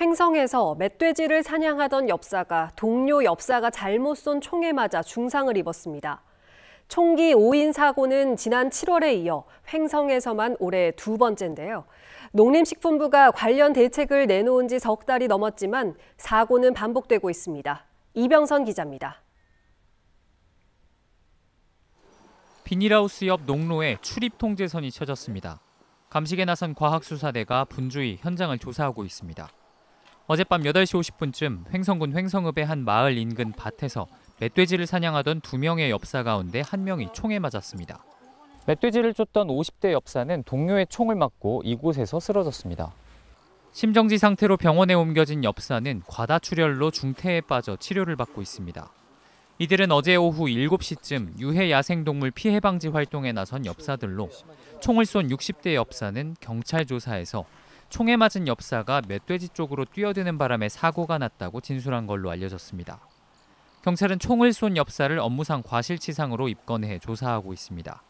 횡성에서 멧돼지를 사냥하던 엽사가 동료 엽사가 잘못 쏜 총에 맞아 중상을 입었습니다. 총기 5인 사고는 지난 7월에 이어 횡성에서만 올해 두 번째인데요. 농림식품부가 관련 대책을 내놓은 지 석 달이 넘었지만 사고는 반복되고 있습니다. 이병선 기자입니다. 비닐하우스 옆 농로에 출입 통제선이 쳐졌습니다. 감식에 나선 과학수사대가 분주히 현장을 조사하고 있습니다. 어젯밤 8시 50분쯤 횡성군 횡성읍의 한 마을 인근 밭에서 멧돼지를 사냥하던 두 명의 엽사 가운데 한 명이 총에 맞았습니다. 멧돼지를 쫓던 50대 엽사는 동료의 총을 맞고 이곳에서 쓰러졌습니다. 심정지 상태로 병원에 옮겨진 엽사는 과다출혈로 중태에 빠져 치료를 받고 있습니다. 이들은 어제 오후 7시쯤 유해 야생동물 피해 방지 활동에 나선 엽사들로 총을 쏜 60대 엽사는 경찰 조사에서 총에 맞은 엽사가 멧돼지 쪽으로 뛰어드는 바람에 사고가 났다고 진술한 걸로 알려졌습니다. 경찰은 총을 쏜 엽사를 업무상 과실치상으로 입건해 조사하고 있습니다.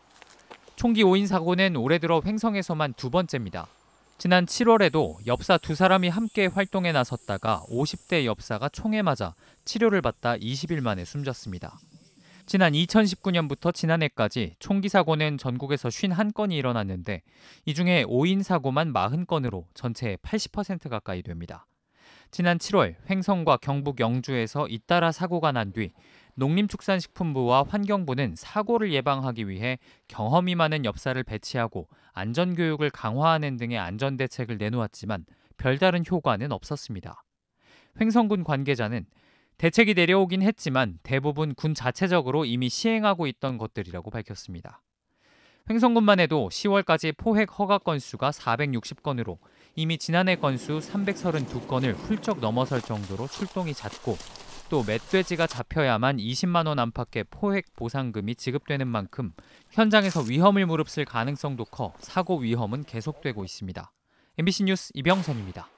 총기 오인 사고는 올해 들어 횡성에서만 두 번째입니다. 지난 7월에도 엽사 두 사람이 함께 활동에 나섰다가 50대 엽사가 총에 맞아 치료를 받다 20일 만에 숨졌습니다. 지난 2019년부터 지난해까지 총기 사고는 전국에서 51건이 일어났는데 이 중에 5인 사고만 40건으로 전체의 80% 가까이 됩니다. 지난 7월 횡성과 경북 영주에서 잇따라 사고가 난 뒤 농림축산식품부와 환경부는 사고를 예방하기 위해 경험이 많은 엽사를 배치하고 안전교육을 강화하는 등의 안전대책을 내놓았지만 별다른 효과는 없었습니다. 횡성군 관계자는 대책이 내려오긴 했지만 대부분 군 자체적으로 이미 시행하고 있던 것들이라고 밝혔습니다. 횡성군만 해도 10월까지 포획 허가 건수가 460건으로 이미 지난해 건수 332건을 훌쩍 넘어설 정도로 출동이 잦고 또 멧돼지가 잡혀야만 20만 원 안팎의 포획 보상금이 지급되는 만큼 현장에서 위험을 무릅쓸 가능성도 커 사고 위험은 계속되고 있습니다. MBC 뉴스 이병선입니다.